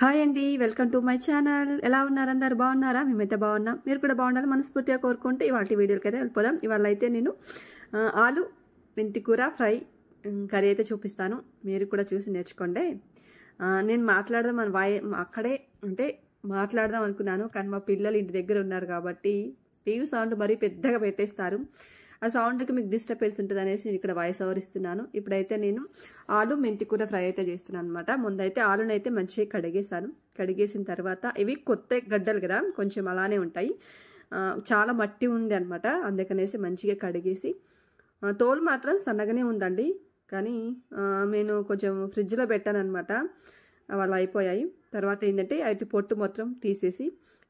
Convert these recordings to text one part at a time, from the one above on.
hi అండి welcome to my channel ఎలా ఉన్నారు అందరు బాగున్నారా మేమైతే బాగున్నాం మీరు కూడా బాగుండాలి మనస్ఫూర్తిగా కోరుకుంటే ఇవాళ వీడియోకి అయితే వెళ్ళిపోదాం ఇవాళ అయితే నేను ఆలు కూర ఫ్రై కర్రీ అయితే చూపిస్తాను మీరు కూడా చూసి నేర్చుకోండి నేను మాట్లాడదాం అని వాయి అక్కడే అంటే మాట్లాడదాం అనుకున్నాను కానీ మా పిల్లలు ఇంటి దగ్గర ఉన్నారు కాబట్టి టీవీ సౌండ్ మరీ పెద్దగా పెట్టేస్తారు ఆ సౌండ్కి మీకు డిస్టర్బెన్స్ ఉంటుంది అనేసి నేను ఇక్కడ వాయిస్ ఓవర్ ఇస్తున్నాను ఇప్పుడైతే నేను ఆలు కూర ఫ్రై అయితే చేస్తున్నాను అనమాట ముందైతే ఆలునైతే అయితే మంచిగా కడిగేశాను కడిగేసిన తర్వాత ఇవి కొత్త గడ్డలు కదా కొంచెం అలానే ఉంటాయి చాలా మట్టి ఉంది అనమాట అందుకనేసి మంచిగా కడిగేసి తోలు మాత్రం సన్నగానే ఉందండి కానీ నేను కొంచెం ఫ్రిడ్జ్లో పెట్టాను అనమాట వాళ్ళు అయిపోయాయి తర్వాత ఏంటంటే అటు పొట్టు మొత్తం తీసేసి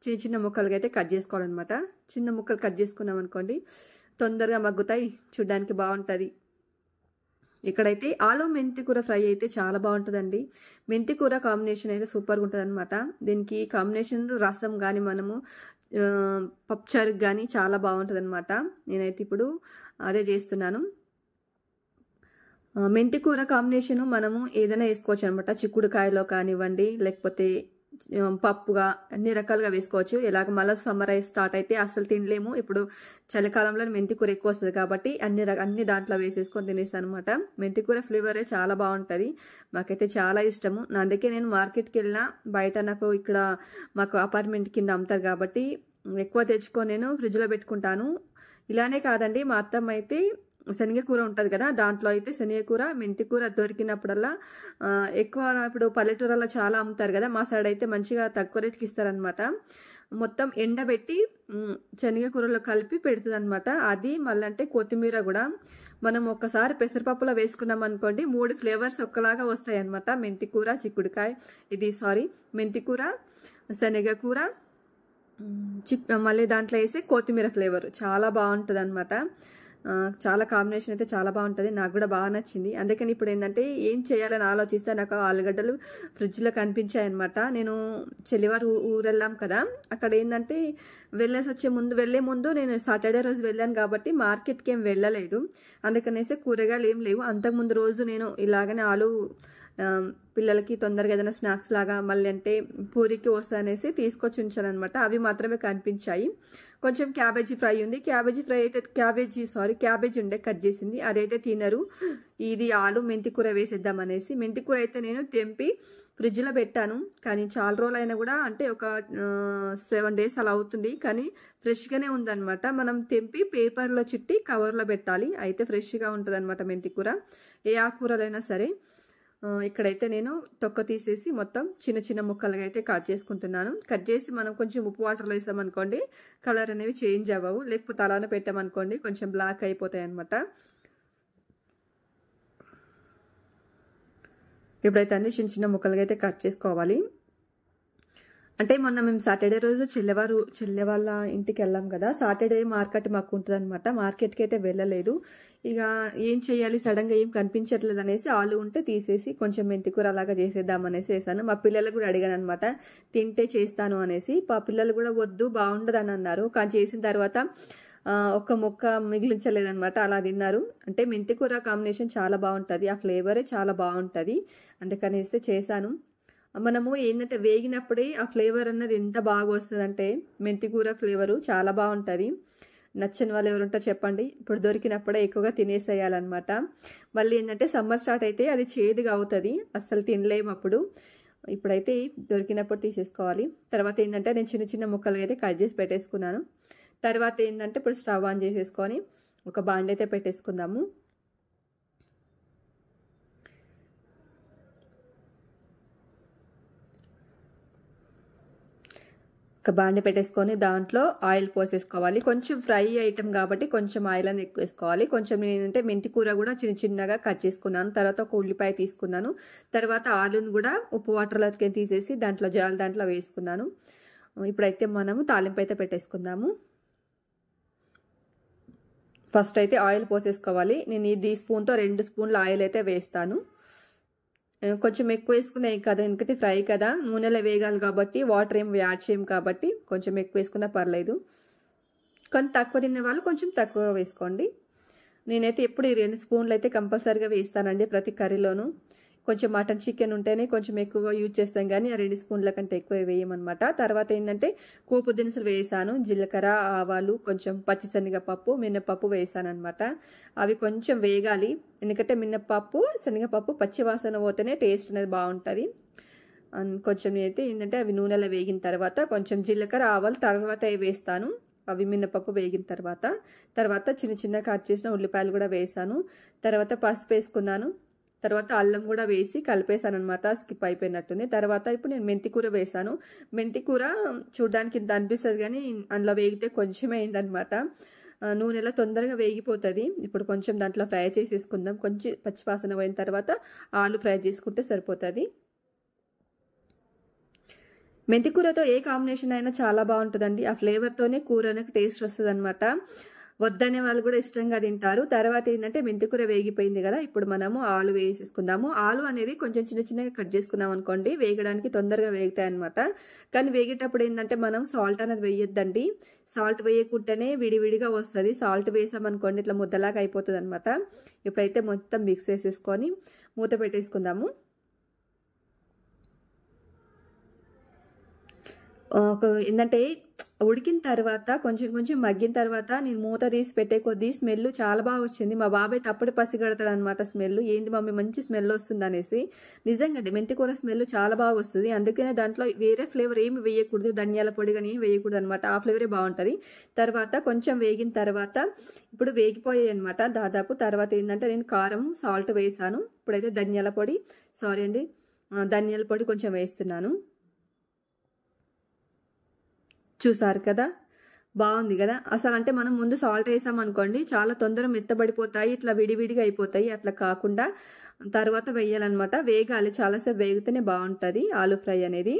చిన్న చిన్న ముక్కలుగా అయితే కట్ చేసుకోవాలన్నమాట చిన్న ముక్కలు కట్ చేసుకున్నాం అనుకోండి తొందరగా మగ్గుతాయి చూడ్డానికి బాగుంటుంది ఇక్కడైతే ఆలు మెంతి కూర ఫ్రై అయితే చాలా బాగుంటుందండి మెంతి కూర కాంబినేషన్ అయితే సూపర్గా ఉంటుంది అనమాట దీనికి కాంబినేషన్ రసం కానీ మనము పప్చర్ కానీ చాలా బాగుంటుంది అనమాట నేనైతే ఇప్పుడు అదే చేస్తున్నాను మెంతి కూర కాంబినేషన్ మనము ఏదైనా వేసుకోవచ్చు అనమాట చిక్కుడుకాయలో కానివ్వండి లేకపోతే పప్పుగా అన్ని రకాలుగా వేసుకోవచ్చు ఇలాగ మళ్ళీ సమ్మర్ రైస్ స్టార్ట్ అయితే అసలు తినలేము ఇప్పుడు చలికాలంలో మెంతికూర ఎక్కువ వస్తుంది కాబట్టి అన్ని అన్ని దాంట్లో వేసేసుకొని తినేస్తాను అనమాట మెంతికూర ఫ్లేవరే చాలా బాగుంటుంది మాకైతే చాలా ఇష్టము అందుకే నేను మార్కెట్కి వెళ్ళినా బయట నాకు ఇక్కడ మాకు అపార్ట్మెంట్ కింద అమ్ముతారు కాబట్టి ఎక్కువ తెచ్చుకొని నేను ఫ్రిడ్జ్లో పెట్టుకుంటాను ఇలానే కాదండి మా అత్తమ్మ అయితే శనగకూర ఉంటుంది కదా దాంట్లో అయితే శనగకూర మెంతికూర దొరికినప్పుడల్లా ఎక్కువ ఇప్పుడు పల్లెటూరల్లో చాలా అమ్ముతారు కదా మా సైడ్ అయితే మంచిగా తక్కువ రేట్కి ఇస్తారనమాట మొత్తం ఎండబెట్టి శనగకూరలో కలిపి పెడుతుంది అనమాట అది మళ్ళంటే కొత్తిమీర కూడా మనం ఒక్కసారి పెసరపప్పులో వేసుకున్నాం అనుకోండి మూడు ఫ్లేవర్స్ ఒక్కలాగా వస్తాయి అనమాట మెంతికూర చిక్కుడుకాయ ఇది సారీ మెంతికూర శనగకూర చిక్ మళ్ళీ దాంట్లో వేసి కొత్తిమీర ఫ్లేవర్ చాలా బాగుంటుంది అనమాట చాలా కాంబినేషన్ అయితే చాలా బాగుంటుంది నాకు కూడా బాగా నచ్చింది అందుకని ఇప్పుడు ఏంటంటే ఏం చేయాలని ఆలోచిస్తే నాకు ఆలుగడ్డలు ఫ్రిడ్జ్లో కనిపించాయి అనమాట నేను చెల్లివారు ఊరెళ్ళాం కదా అక్కడ ఏంటంటే వెళ్ళేసి వచ్చే ముందు వెళ్ళే ముందు నేను సాటర్డే రోజు వెళ్ళాను కాబట్టి మార్కెట్కి ఏం వెళ్ళలేదు అందుకనేసి కూరగాయలు ఏం లేవు అంతకుముందు రోజు నేను ఇలాగనే ఆలు పిల్లలకి తొందరగా ఏదైనా స్నాక్స్ లాగా మళ్ళీ అంటే పూరికి వస్తానేసి తీసుకొచ్చి ఉంచానమాట అవి మాత్రమే కనిపించాయి కొంచెం క్యాబేజీ ఫ్రై ఉంది క్యాబేజీ ఫ్రై అయితే క్యాబేజీ సారీ క్యాబేజీ ఉండే కట్ చేసింది అదైతే తినరు ఇది ఆలు మెంతి కూర వేసేద్దాం అనేసి మెంతి కూర అయితే నేను తెంపి ఫ్రిడ్జ్లో పెట్టాను కానీ చాలా రోజులైనా కూడా అంటే ఒక సెవెన్ డేస్ అలా అవుతుంది కానీ ఫ్రెష్గానే ఉందనమాట మనం తెంపి పేపర్లో చుట్టి కవర్లో పెట్టాలి అయితే ఫ్రెష్గా ఉంటుంది అనమాట మెంతి కూర ఏ ఆకుకూరలైనా సరే ఇక్కడైతే నేను తొక్క తీసేసి మొత్తం చిన్న చిన్న ముక్కలుగా అయితే కట్ చేసుకుంటున్నాను కట్ చేసి మనం కొంచెం ఉప్పు వాటర్లో వేసామనుకోండి కలర్ అనేవి చేంజ్ అవ్వవు లేకపోతే అలానే పెట్టామనుకోండి కొంచెం బ్లాక్ అయిపోతాయి అనమాట ఇప్పుడైతే అన్ని చిన్న చిన్న ముక్కలుగా అయితే కట్ చేసుకోవాలి అంటే మొన్న మేము సాటర్డే రోజు చెల్లెవారు చెల్లె వాళ్ళ ఇంటికి వెళ్ళాం కదా సాటర్డే మార్కెట్ మాకు ఉంటుంది అనమాట మార్కెట్కి అయితే వెళ్ళలేదు ఇక ఏం చేయాలి సడన్గా ఏం కనిపించట్లేదు అనేసి ఆలు ఉంటే తీసేసి కొంచెం మెంతికూర అలాగా చేసేద్దాం అనేసి వేసాను మా పిల్లలు కూడా అడిగాను అనమాట తింటే చేస్తాను అనేసి మా పిల్లలు కూడా వద్దు అని అన్నారు కానీ చేసిన తర్వాత ఒక్క మొక్క మిగిలించలేదనమాట అలా తిన్నారు అంటే మెంతికూర కాంబినేషన్ చాలా బాగుంటుంది ఆ ఫ్లేవరే చాలా బాగుంటుంది అందుకనేసి చేశాను మనము ఏంటంటే వేగినప్పుడే ఆ ఫ్లేవర్ అన్నది ఎంత బాగా వస్తుందంటే మెంతికూర ఫ్లేవరు చాలా బాగుంటుంది నచ్చని వాళ్ళు ఎవరుంటారు చెప్పండి ఇప్పుడు దొరికినప్పుడే ఎక్కువగా తినేసేయాలన్నమాట మళ్ళీ ఏంటంటే సమ్మర్ స్టార్ట్ అయితే అది చేదుగా అవుతుంది అస్సలు తినలేము అప్పుడు ఇప్పుడైతే దొరికినప్పుడు తీసేసుకోవాలి తర్వాత ఏంటంటే నేను చిన్న చిన్న ముక్కలు అయితే కట్ చేసి పెట్టేసుకున్నాను తర్వాత ఏంటంటే ఇప్పుడు స్టవ్ ఆన్ చేసేసుకొని ఒక బాండ్ అయితే పెట్టేసుకుందాము ఒక బాండి పెట్టేసుకొని దాంట్లో ఆయిల్ పోసేసుకోవాలి కొంచెం ఫ్రై ఐటమ్ కాబట్టి కొంచెం ఆయిల్ అని ఎక్కువ వేసుకోవాలి కొంచెం ఏంటంటే మెంతి కూర కూడా చిన్న చిన్నగా కట్ చేసుకున్నాను తర్వాత ఒక ఉల్లిపాయ తీసుకున్నాను తర్వాత ఆలూను కూడా ఉప్పు వాటర్లోకి తీసేసి దాంట్లో జాలు దాంట్లో వేసుకున్నాను ఇప్పుడైతే మనము తాలింపు అయితే పెట్టేసుకుందాము ఫస్ట్ అయితే ఆయిల్ పోసేసుకోవాలి నేను ఇది స్పూన్తో రెండు స్పూన్ల ఆయిల్ అయితే వేస్తాను కొంచెం ఎక్కువ వేసుకున్నాయి కదా ఎందుకంటే ఫ్రై కదా నూనెలో వేగాలి కాబట్టి వాటర్ ఏం యాడ్ చేయం కాబట్టి కొంచెం ఎక్కువ వేసుకున్నా పర్లేదు కానీ తక్కువ తినే వాళ్ళు కొంచెం తక్కువ వేసుకోండి నేనైతే ఎప్పుడు ఈ రెండు స్పూన్లు అయితే కంపల్సరీగా వేస్తానండి ప్రతి కర్రీలోనూ కొంచెం మటన్ చికెన్ ఉంటేనే కొంచెం ఎక్కువగా యూజ్ చేస్తాం కానీ ఆ రెండు స్పూన్ల కంటే ఎక్కువ వేయమన్నమాట తర్వాత ఏంటంటే కూపు దినుసులు వేసాను జీలకర్ర ఆవాలు కొంచెం పచ్చిశనగపప్పు మినపప్పు వేసాను అనమాట అవి కొంచెం వేగాలి ఎందుకంటే మినపప్పు శనగపప్పు పచ్చివాసన పోతేనే టేస్ట్ అనేది బాగుంటుంది కొంచెం అయితే ఏంటంటే అవి నూనెలో వేగిన తర్వాత కొంచెం జీలకర్ర ఆవాలు తర్వాత వేస్తాను అవి మినపప్పు వేగిన తర్వాత తర్వాత చిన్న చిన్న కట్ చేసిన ఉల్లిపాయలు కూడా వేసాను తర్వాత పసుపు వేసుకున్నాను తర్వాత అల్లం కూడా వేసి కలిపేశాను అనమాట స్కిప్ అయిపోయినట్టుంది తర్వాత ఇప్పుడు నేను మెంతికూర వేశాను మెంతికూర చూడడానికి ఇంత అనిపిస్తుంది కానీ అందులో వేగితే కొంచెమే అయిందనమాట నూనెలో తొందరగా వేగిపోతుంది ఇప్పుడు కొంచెం దాంట్లో ఫ్రై చేసేసుకుందాం కొంచెం పచ్చివాసన పోయిన తర్వాత ఆలు ఫ్రై చేసుకుంటే సరిపోతుంది మెంతికూరతో ఏ కాంబినేషన్ అయినా చాలా బాగుంటుందండి ఆ ఫ్లేవర్తోనే కూర టేస్ట్ వస్తుంది అనమాట వద్దనే వాళ్ళు కూడా ఇష్టంగా తింటారు తర్వాత ఏంటంటే మెంతికూర వేగిపోయింది కదా ఇప్పుడు మనము ఆలు వేసేసుకుందాము ఆలు అనేది కొంచెం చిన్న చిన్నగా కట్ చేసుకున్నాం అనుకోండి వేగడానికి తొందరగా వేగుతాయి అనమాట కానీ వేగేటప్పుడు ఏంటంటే మనం సాల్ట్ అనేది వేయొద్దండి సాల్ట్ వేయకుంటేనే విడివిడిగా వస్తుంది సాల్ట్ వేసామనుకోండి ఇట్లా ముద్దలాగా అయిపోతుంది అనమాట ఇప్పుడైతే మొత్తం మిక్స్ చేసేసుకొని మూత పెట్టేసుకుందాము ఒక ఏంటంటే ఉడికిన తర్వాత కొంచెం కొంచెం మగ్గిన తర్వాత నేను మూత తీసి పెట్టే కొద్దీ స్మెల్ చాలా బాగా వచ్చింది మా బాబాయ్ తప్పుడు పసిగడతాడు అనమాట స్మెల్ ఏంది మమ్మీ మంచి స్మెల్ వస్తుంది అనేసి నిజంగా మెంతికూర స్మెల్ చాలా బాగా వస్తుంది అందుకనే దాంట్లో వేరే ఫ్లేవర్ ఏమి వేయకూడదు ధనియాల పొడి కానీ వేయకూడదు అనమాట ఆ ఫ్లేవరే బాగుంటుంది తర్వాత కొంచెం వేగిన తర్వాత ఇప్పుడు వేగిపోయాయి అనమాట దాదాపు తర్వాత ఏంటంటే నేను కారం సాల్ట్ వేసాను ఇప్పుడైతే ధనియాల పొడి సారీ అండి ధనియాల పొడి కొంచెం వేస్తున్నాను చూసారు కదా బాగుంది కదా అసలు అంటే మనం ముందు సాల్ట్ వేసాం అనుకోండి చాలా తొందరగా మెత్తబడిపోతాయి ఇట్లా విడివిడిగా అయిపోతాయి అట్లా కాకుండా తర్వాత వేయాలన్నమాట వేగాలి చాలాసేపు వేగితేనే బాగుంటుంది ఆలు ఫ్రై అనేది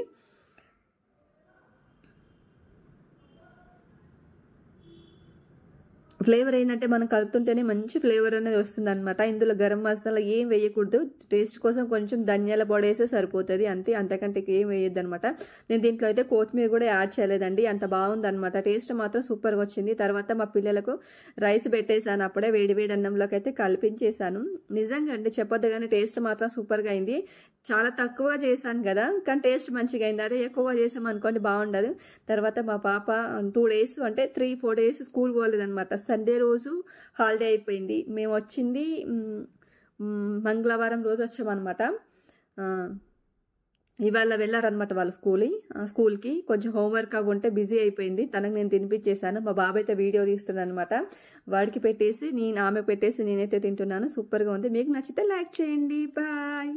ఫ్లేవర్ ఏంటంటే మనం కలుపుతుంటేనే మంచి ఫ్లేవర్ అనేది వస్తుంది అనమాట ఇందులో గరం మసాలా ఏం వేయకూడదు టేస్ట్ కోసం కొంచెం ధనియాల పొడి వేస్తే సరిపోతుంది అంతే అంతకంటే ఏం వేయద్దు అనమాట నేను దీంట్లో అయితే కొత్తిమీర కూడా యాడ్ చేయలేదండి అంత బాగుంది అనమాట టేస్ట్ మాత్రం సూపర్గా వచ్చింది తర్వాత మా పిల్లలకు రైస్ పెట్టేశాను అప్పుడే వేడివేడి అన్నంలోకి అయితే కల్పించేశాను నిజంగా అండి చెప్పొద్దు కానీ టేస్ట్ మాత్రం సూపర్గా అయింది చాలా తక్కువగా చేశాను కదా కానీ టేస్ట్ మంచిగా అయింది అదే ఎక్కువగా చేసాం అనుకోండి బాగుండదు తర్వాత మా పాప టూ డేస్ అంటే త్రీ ఫోర్ డేస్ స్కూల్ పోలేదు అనమాట సండే రోజు హాలిడే అయిపోయింది మేము వచ్చింది మంగళవారం రోజు వచ్చామన్నమాట ఇవాళ వెళ్ళారనమాట వాళ్ళ స్కూల్కి స్కూల్కి కొంచెం హోంవర్క్ అవి ఉంటే బిజీ అయిపోయింది తనకు నేను తినిపించేశాను మా బాబాయ్ అయితే వీడియో తీస్తున్నాను అనమాట వాడికి పెట్టేసి నేను ఆమె పెట్టేసి నేనైతే తింటున్నాను సూపర్గా ఉంది మీకు నచ్చితే లైక్ చేయండి బాయ్